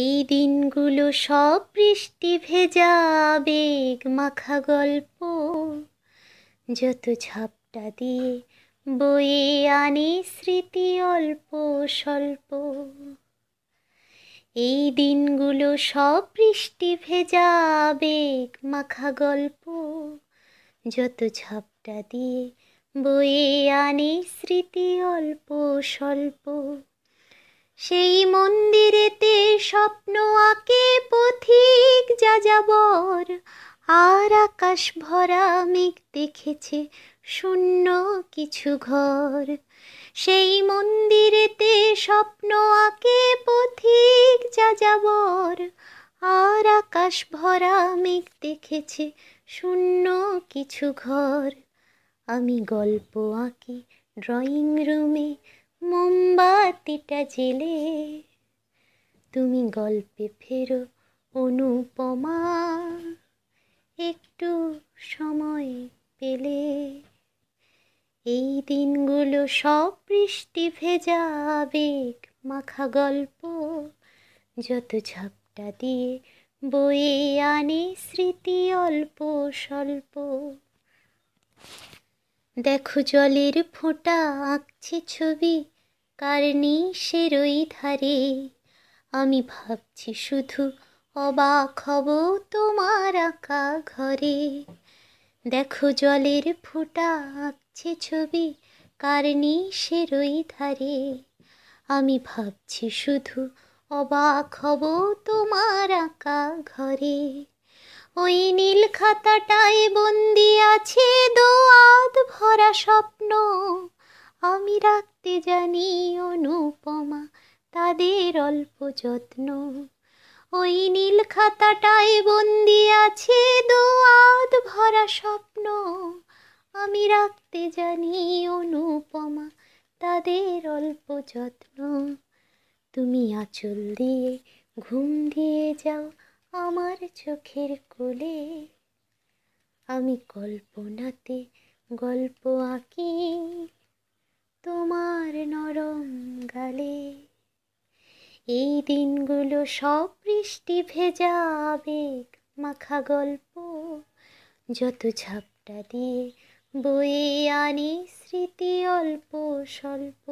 এই দিনগুলো সব বৃষ্টি ভেজা বেগ মাখা গল্প যত ঝাপটা দিয়ে বয়ে আনে স্মৃতি অল্প স্বল্প এই দিনগুলো সব বৃষ্টি ভেজা বেগ মাখা গল্প যত ঝাপটা দিয়ে বয়ে আনে স্মৃতি অল্প স্বল্প সেই মন্দিরেতে স্বপ্ন আঁকে পথিক যাযাবর আর আকাশ ভরা মেঘ দেখেছে শূন্য কিছু ঘর সেই মন্দিরেতে স্বপ্ন আঁকে পথিক যাযাবর আর আকাশ ভরা মেঘ দেখেছে শূন্য কিছু ঘর আমি গল্প আঁকি ড্রয়িং রুমে মোমবাতিটা জেলে তুমি গল্পে ফেরো অনুপমা একটু সময় পেলে এই দিনগুলো সব বৃষ্টি ভেজা আবেগ মাখা গল্প যত ঝাপটা দিয়ে বয়ে আনে স্মৃতি অল্প স্বল্প দেখো জলের ফোঁটা আঁকছে ছবি কার নিশের ওই ধারে আমি ভাবছি শুধু অবাক হব তোমার আঁকা ঘরে দেখো জলের ফোঁটা আঁকছে ছবি কার নিশের ওই ধারে আমি ভাবছি শুধু অবাক হব তোমার আঁকা ঘরে ওই নীল খাতাটায় বন্দি আছে দোয়া ভরা স্বপ্ন আমি রাখতে জানি অনুপমা তাদের অল্প যত্ন ওই নীল খাতাটায় বন্দি আছে দোয়াদ ভরা স্বপ্ন আমি রাখতে জানি অনুপমা তাদের অল্প যত্ন তুমি আঁচল দিয়ে ঘুম দিয়ে যাও আমার চোখের কোলে আমি কল্পনাতে গল্প আঁকি তোমার নরম গালে এই দিনগুলো সব বৃষ্টি ভেজা আবেগ মাখা গল্প যত ঝাপটা দিয়ে বয়ে আনি স্মৃতি অল্প স্বল্প